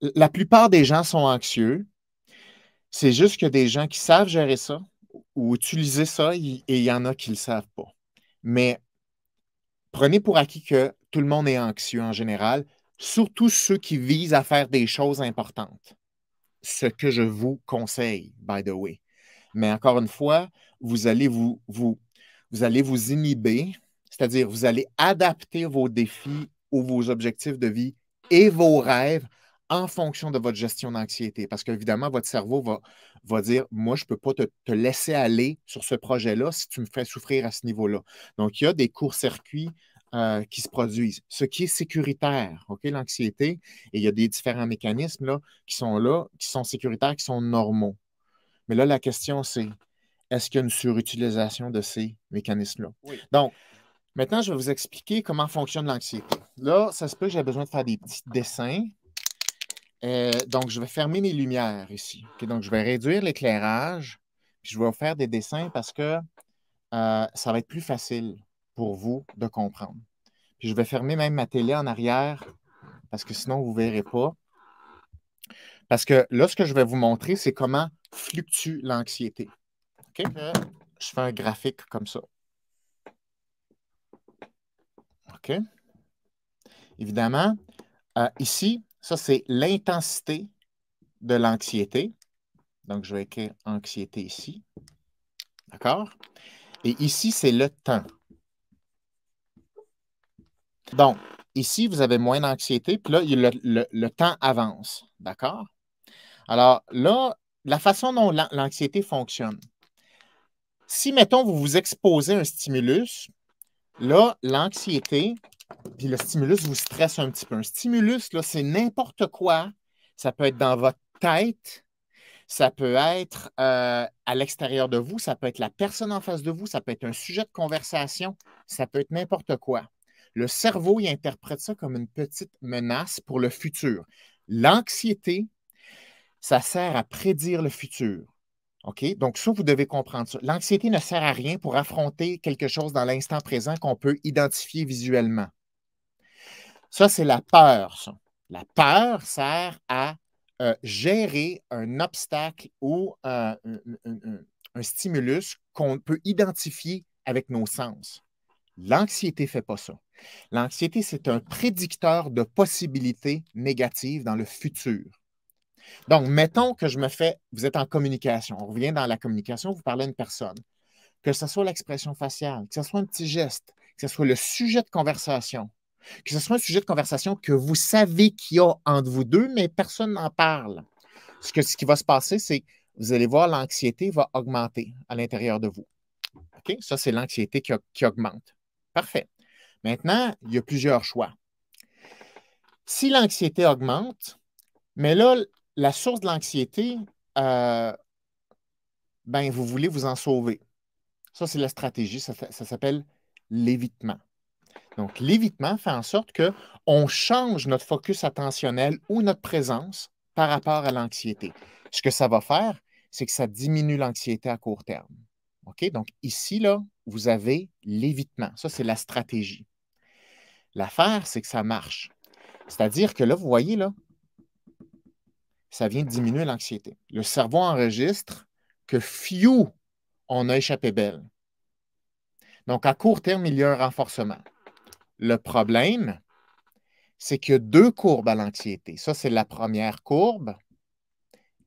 la plupart des gens sont anxieux. C'est juste que des gens qui savent gérer ça ou utiliser ça, et il y en a qui ne le savent pas. Mais prenez pour acquis que tout le monde est anxieux en général, surtout ceux qui visent à faire des choses importantes. Ce que je vous conseille, by the way. Mais encore une fois, vous allez vous, vous, vous, allez vous inhiber, c'est-à-dire vous allez adapter vos défis ou vos objectifs de vie et vos rêves en fonction de votre gestion d'anxiété. Parce qu'évidemment, votre cerveau va, dire Moi, je ne peux pas te, laisser aller sur ce projet-là si tu me fais souffrir à ce niveau-là. Donc, il y a des courts-circuits euh, qui se produisent, ce qui est sécuritaire, OK, l'anxiété. Et il y a des différents mécanismes là, qui sont là, qui sont sécuritaires, qui sont normaux. Mais là, la question, c'est est-ce qu'il y a une surutilisation de ces mécanismes-là? Oui. Donc, maintenant, je vais vous expliquer comment fonctionne l'anxiété. Là, ça se peut que j'ai besoin de faire des petits dessins euh, donc, je vais fermer mes lumières ici. donc, je vais réduire l'éclairage, je vais vous faire des dessins parce que euh, ça va être plus facile pour vous de comprendre. je vais fermer même ma télé en arrière parce que sinon, vous ne verrez pas. Parce que là, ce que je vais vous montrer, c'est comment fluctue l'anxiété. Je fais un graphique comme ça. OK? Évidemment, euh, ici, ça, c'est l'intensité de l'anxiété. Donc, je vais écrire anxiété ici. D'accord? Et ici, c'est le temps. Donc, ici, vous avez moins d'anxiété, puis là, le, temps avance. D'accord? Alors là, la façon dont l'anxiété fonctionne. Si, mettons, vous vous exposez à un stimulus, là, l'anxiété, puis le stimulus vous stresse un petit peu. Un stimulus, là, c'est n'importe quoi. Ça peut être dans votre tête, ça peut être euh, à l'extérieur de vous, ça peut être la personne en face de vous, ça peut être un sujet de conversation, ça peut être n'importe quoi. Le cerveau, il interprète ça comme une petite menace pour le futur. L'anxiété, ça sert à prédire le futur. OK? Donc, ça, vous devez comprendre ça. L'anxiété ne sert à rien pour affronter quelque chose dans l'instant présent qu'on peut identifier visuellement. Ça, c'est la peur. La peur sert à euh, gérer un obstacle ou euh, un, un, stimulus qu'on peut identifier avec nos sens. L'anxiété ne fait pas ça. L'anxiété, c'est un prédicteur de possibilités négatives dans le futur. Donc, mettons que je me fais, vous êtes en communication, on revient dans la communication, vous parlez à une personne, que ce soit l'expression faciale, que ce soit un petit geste, que ce soit le sujet de conversation, que ce soit un sujet de conversation que vous savez qu'il y a entre vous deux, mais personne n'en parle. Ce que ce qui va se passer, c'est que vous allez voir, l'anxiété va augmenter à l'intérieur de vous. Ça, c'est l'anxiété qui, augmente. Parfait. Maintenant, il y a plusieurs choix. Si l'anxiété augmente, mais là, la source de l'anxiété, euh, ben, vous voulez vous en sauver. Ça, c'est la stratégie, ça s'appelle l'évitement. Donc, l'évitement fait en sorte qu'on change notre focus attentionnel ou notre présence par rapport à l'anxiété. Ce que ça va faire, c'est que ça diminue l'anxiété à court terme. OK? Donc, ici, là, vous avez l'évitement. Ça, c'est la stratégie. L'affaire, c'est que ça marche. C'est-à-dire que là, vous voyez, là, ça vient diminuer l'anxiété. Le cerveau enregistre que fiou, on a échappé belle. Donc, à court terme, il y a un renforcement. Le problème, c'est qu'il y a deux courbes à l'anxiété. Ça, c'est la première courbe.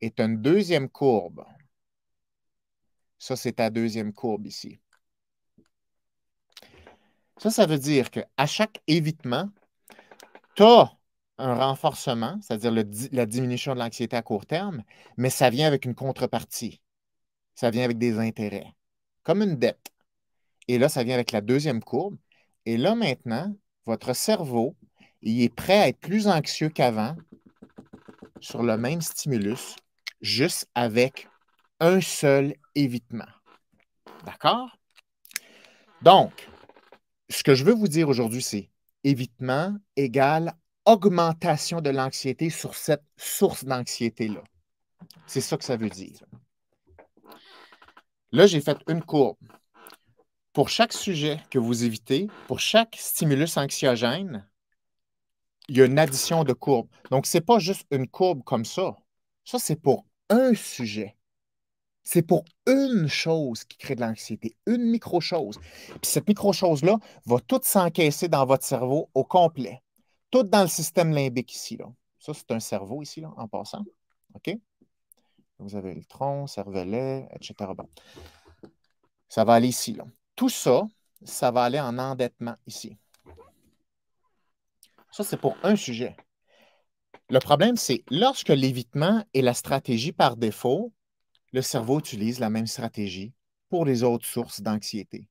Et une deuxième courbe. Ça, c'est ta deuxième courbe ici. Ça, ça veut dire qu'à chaque évitement, tu as un renforcement, c'est-à-dire la diminution de l'anxiété à court terme, mais ça vient avec une contrepartie. Ça vient avec des intérêts, comme une dette. Et là, ça vient avec la deuxième courbe, et là, maintenant, votre cerveau, il est prêt à être plus anxieux qu'avant sur le même stimulus, juste avec un seul évitement. D'accord? Donc, ce que je veux vous dire aujourd'hui, c'est évitement égale augmentation de l'anxiété sur cette source d'anxiété-là. C'est ça que ça veut dire. Là, j'ai fait une courbe pour chaque sujet que vous évitez, pour chaque stimulus anxiogène, il y a une addition de courbes. Donc, ce n'est pas juste une courbe comme ça. Ça, c'est pour un sujet. C'est pour une chose qui crée de l'anxiété, une micro-chose. Puis cette micro-chose-là va toute s'encaisser dans votre cerveau au complet. Tout dans le système limbique ici. Là. Ça, c'est un cerveau ici, là, en passant. OK? Vous avez le tronc, cervelet, etc. Ça va aller ici. Là. Tout ça, ça va aller en endettement ici. Ça, c'est pour un sujet. Le problème, c'est lorsque l'évitement est la stratégie par défaut, le cerveau utilise la même stratégie pour les autres sources d'anxiété.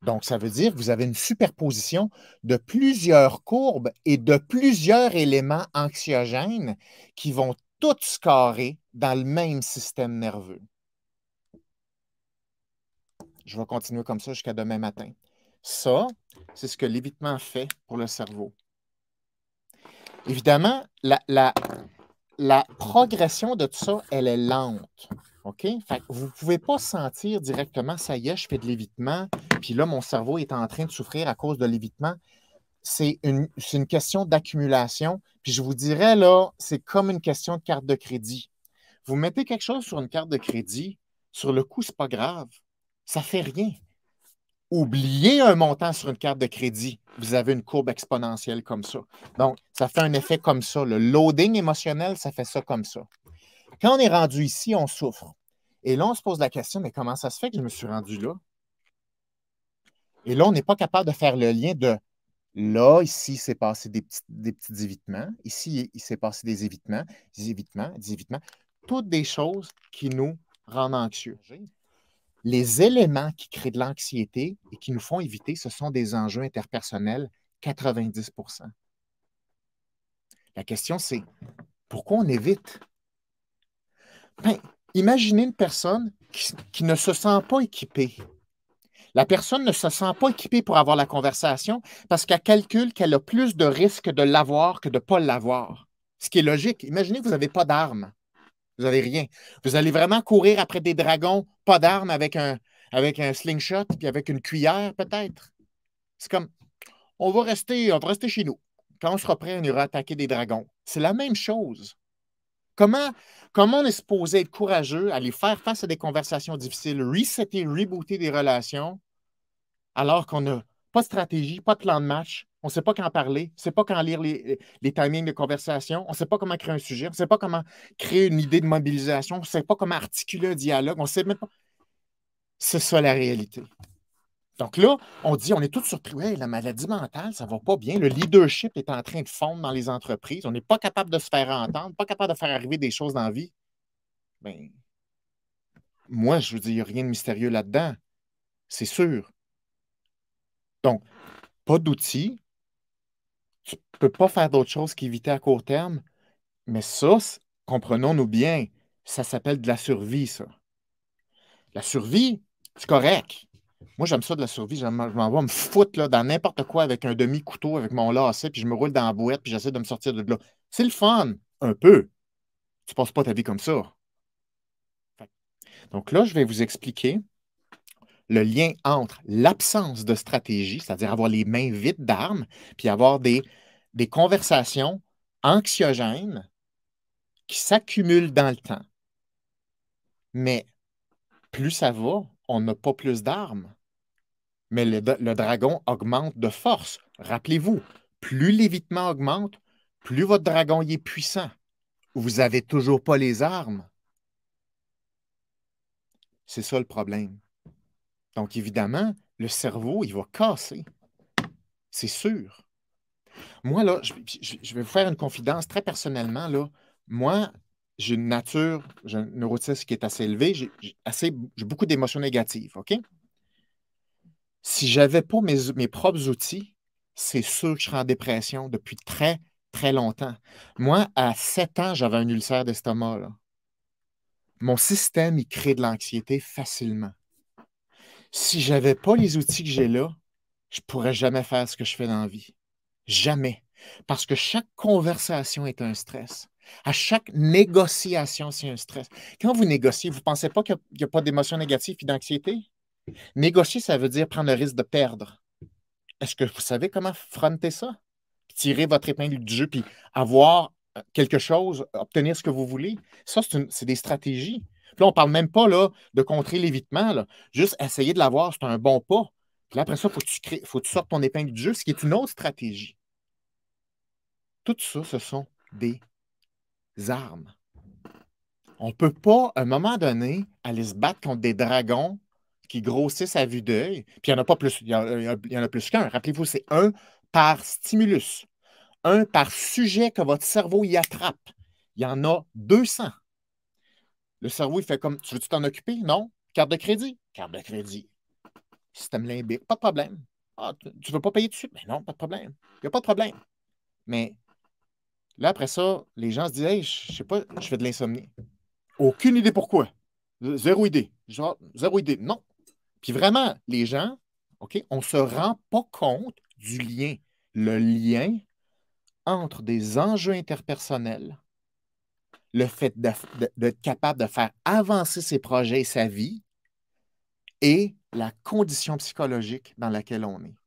Donc, ça veut dire que vous avez une superposition de plusieurs courbes et de plusieurs éléments anxiogènes qui vont toutes carrer dans le même système nerveux. Je vais continuer comme ça jusqu'à demain matin. Ça, c'est ce que l'évitement fait pour le cerveau. Évidemment, la, progression de tout ça, elle est lente. OK? vous ne pouvez pas sentir directement, ça y est, je fais de l'évitement, puis là, mon cerveau est en train de souffrir à cause de l'évitement. C'est une, une question d'accumulation. Puis je vous dirais, là, c'est comme une question de carte de crédit. Vous mettez quelque chose sur une carte de crédit, sur le coup, ce n'est pas grave. Ça ne fait rien. Oubliez un montant sur une carte de crédit. Vous avez une courbe exponentielle comme ça. Donc, ça fait un effet comme ça. Le loading émotionnel, ça fait ça comme ça. Quand on est rendu ici, on souffre. Et là, on se pose la question, mais comment ça se fait que je me suis rendu là? Et là, on n'est pas capable de faire le lien de Là, ici, il s'est passé des petits, des évitements. Ici, il s'est passé des évitements, des évitements, des évitements. Toutes des choses qui nous rendent anxieux les éléments qui créent de l'anxiété et qui nous font éviter, ce sont des enjeux interpersonnels, 90 La question, c'est pourquoi on évite? Ben, imaginez une personne qui, qui ne se sent pas équipée. La personne ne se sent pas équipée pour avoir la conversation parce qu'elle calcule qu'elle a plus de risques de l'avoir que de ne pas l'avoir. Ce qui est logique. Imaginez que vous n'avez pas d'armes. Vous n'avez rien. Vous allez vraiment courir après des dragons, pas d'armes, avec un, avec un slingshot, puis avec une cuillère, peut-être. C'est comme, on va rester, on va rester chez nous. Quand on sera prêt, on ira attaquer des dragons. C'est la même chose. Comment, comment on est supposé être courageux, aller faire face à des conversations difficiles, resetter, rebooter des relations, alors qu'on n'a pas de stratégie, pas de plan de match, on ne sait pas quand parler, on ne sait pas quand lire les, les timings de conversation, on ne sait pas comment créer un sujet, on ne sait pas comment créer une idée de mobilisation, on ne sait pas comment articuler un dialogue, on ne sait même pas. C'est ça la réalité. Donc là, on dit, on est tous surpris, ouais, la maladie mentale, ça ne va pas bien, le leadership est en train de fondre dans les entreprises, on n'est pas capable de se faire entendre, pas capable de faire arriver des choses dans la vie. Ben, moi, je vous dis, il n'y a rien de mystérieux là-dedans, c'est sûr. Donc, pas d'outils, tu ne peux pas faire d'autre chose qu'éviter à court terme. Mais ça, comprenons-nous bien, ça s'appelle de la survie, ça. La survie, c'est correct. Moi, j'aime ça de la survie. Je m'en vais me foutre là, dans n'importe quoi avec un demi-couteau, avec mon lacet, puis je me roule dans la boîte, puis j'essaie de me sortir de là. C'est le fun, un peu. Tu passes pas ta vie comme ça. Donc là, je vais vous expliquer le lien entre l'absence de stratégie, c'est-à-dire avoir les mains vides d'armes, puis avoir des, des conversations anxiogènes qui s'accumulent dans le temps. Mais plus ça va, on n'a pas plus d'armes. Mais le, dragon augmente de force. Rappelez-vous, plus l'évitement augmente, plus votre dragon y est puissant. Vous n'avez toujours pas les armes. C'est ça le problème. Donc, évidemment, le cerveau, il va casser. C'est sûr. Moi, là, je, vais vous faire une confidence très personnellement. Là. Moi, j'ai une nature, j'ai un neurotisme qui est assez élevé, j'ai, assez, beaucoup d'émotions négatives, OK? Si je n'avais pas mes, propres outils, c'est sûr que je serais en dépression depuis très, très longtemps. Moi, à 7 ans, j'avais un ulcère d'estomac. Mon système, il crée de l'anxiété facilement si j'avais pas les outils que j'ai là, je pourrais jamais faire ce que je fais dans la vie. Jamais. Parce que chaque conversation est un stress. À chaque négociation, c'est un stress. Quand vous négociez, vous ne pensez pas qu'il n'y a, pas d'émotion négatives et d'anxiété? Négocier, ça veut dire prendre le risque de perdre. Est-ce que vous savez comment fronter ça? Tirer votre épingle du jeu, puis avoir euh, quelque chose, obtenir ce que vous voulez. Ça, c'est des stratégies là, on ne parle même pas là, de contrer l'évitement. Juste essayer de l'avoir, c'est un bon pas. Puis là, après ça, il faut, que tu faut tu sortes ton épingle du jeu, ce qui est une autre stratégie. Tout ça, ce sont des armes. On ne peut pas, à un moment donné, aller se battre contre des dragons qui grossissent à vue d'œil. Puis il n'y en a pas plus. y en a plus qu'un. Rappelez-vous, c'est un par stimulus, un par sujet que votre cerveau y attrape. Il y en a 200. Le cerveau, il fait comme Tu veux-tu t'en occuper? Non? Carte de crédit? Carte de crédit. Système limbique, pas de problème. Ah, tu ne veux pas payer dessus? Mais ben non, pas de problème. Il n'y a pas de problème. Mais là, après ça, les gens se disent je sais pas, je fais de l'insomnie. Aucune idée pourquoi. Zéro idée. Genre, zéro idée. Non. Puis vraiment, les gens, OK, on ne se rend pas compte du lien. Le lien entre des enjeux interpersonnels le fait d'être capable de faire avancer ses projets et sa vie et la condition psychologique dans laquelle on est.